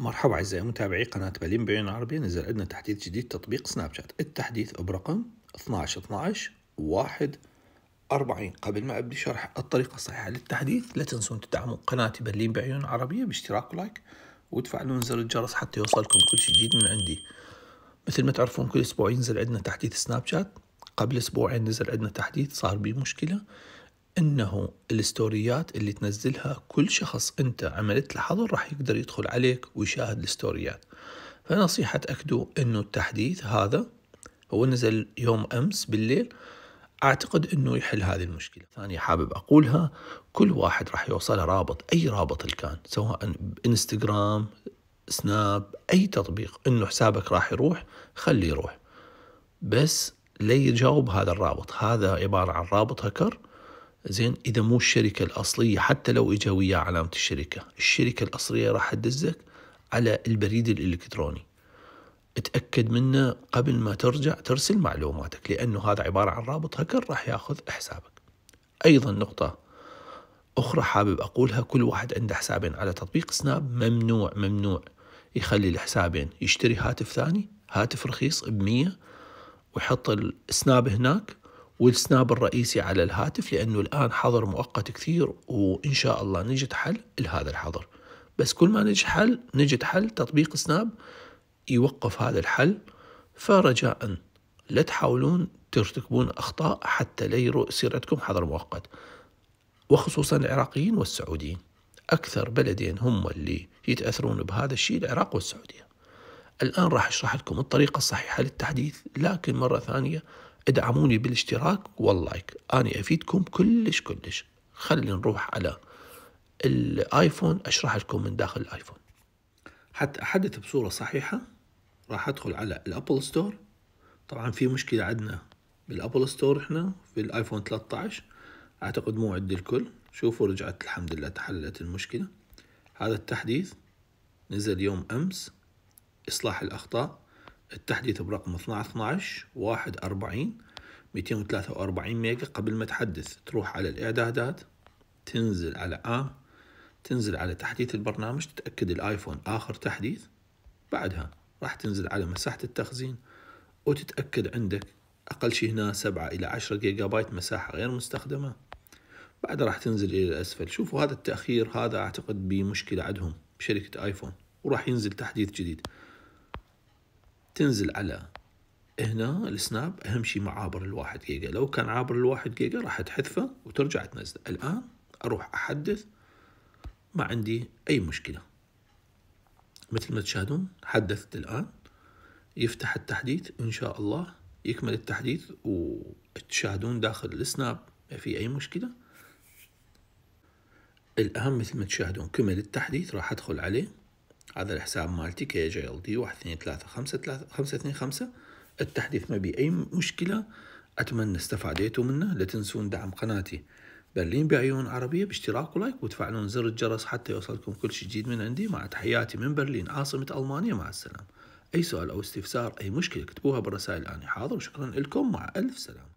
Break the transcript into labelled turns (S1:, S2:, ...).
S1: مرحبا أعزائي متابعي قناة بالين بعيون عربية نزل عندنا تحديث جديد تطبيق سناب شات التحديث برقم 12 12 1 40 قبل ما أبدي شرح الطريقة الصحيحة للتحديث لا تنسون تدعموا قناة بالين بعيون عربية باشتراك ولايك وتفعلون زر الجرس حتى يوصلكم كل شيء جديد من عندي مثل ما تعرفون كل أسبوع ينزل عندنا تحديث سناب شات قبل أسبوعين نزل عندنا تحديث صار بيه مشكلة انه الستوريات اللي تنزلها كل شخص انت عملت له حظر راح يقدر يدخل عليك ويشاهد الستوريات فنصيحة أكدو انه التحديث هذا هو نزل يوم امس بالليل اعتقد انه يحل هذه المشكله ثانيه حابب اقولها كل واحد راح يوصله رابط اي رابط كان سواء بانستغرام سناب اي تطبيق انه حسابك راح يروح خليه يروح بس لا يجاوب هذا الرابط هذا عباره عن رابط هكر زين اذا مو الشركه الاصليه حتى لو اجا وياه علامه الشركه الشركه الاصليه راح تدزك على البريد الالكتروني تأكد منه قبل ما ترجع ترسل معلوماتك لأنه هذا عبارة عن رابط هكر راح ياخذ حسابك أيضا نقطة أخرى حابب أقولها كل واحد عنده حسابين على تطبيق سناب ممنوع ممنوع يخلي الحسابين يشتري هاتف ثاني هاتف رخيص بمية ويحط السناب هناك والسناب الرئيسي على الهاتف لأنه الآن حظر مؤقت كثير وإن شاء الله نجد حل لهذا الحظر بس كل ما نجد حل نجد حل تطبيق سناب يوقف هذا الحل فرجاء لا تحاولون ترتكبون أخطاء حتى لا يصير عندكم حظر مؤقت وخصوصا العراقيين والسعوديين أكثر بلدين هم اللي يتأثرون بهذا الشيء العراق والسعودية الآن راح أشرح لكم الطريقة الصحيحة للتحديث لكن مرة ثانية ادعموني بالاشتراك واللايك أنا أفيدكم كلش كلش خلينا نروح على الايفون أشرح لكم من داخل الايفون حتى أحدث بصورة صحيحة راح أدخل على الأبل ستور طبعا في مشكلة عندنا بالأبل ستور إحنا في الآيفون 13 أعتقد مو عند الكل شوفوا رجعت الحمد لله تحلت المشكلة هذا التحديث نزل يوم أمس إصلاح الأخطاء التحديث برقم 1212 41 243 ميجا قبل ما تحدث تروح على الإعدادات تنزل على عام تنزل على تحديث البرنامج تتأكد الآيفون آخر تحديث بعدها راح تنزل على مساحة التخزين وتتأكد عندك أقل شيء هنا سبعة إلى عشرة جيجا بايت مساحة غير مستخدمة بعد راح تنزل إلى الأسفل شوفوا هذا التأخير هذا أعتقد بمشكلة عندهم بشركة آيفون وراح ينزل تحديث جديد تنزل على هنا السناب اهم شيء ما عابر الواحد جيجا لو كان عابر الواحد جيجا راح تحذفه وترجع تنزله الان اروح احدث ما عندي اي مشكله مثل ما تشاهدون حدثت الان يفتح التحديث ان شاء الله يكمل التحديث وتشاهدون داخل السناب ما في اي مشكله الأهم مثل ما تشاهدون كمل التحديث راح أدخل عليه هذا الحساب مالتي كي جي ال دي 1 2 3 5 3 5 2 5 التحديث ما بي اي مشكله اتمنى استفاديتوا منه لا تنسون دعم قناتي برلين بعيون عربيه باشتراك ولايك وتفعلون زر الجرس حتى يوصلكم كل شيء جديد من عندي مع تحياتي من برلين عاصمه المانيا مع السلامه اي سؤال او استفسار اي مشكله اكتبوها بالرسائل اني حاضر وشكرا لكم مع الف سلامه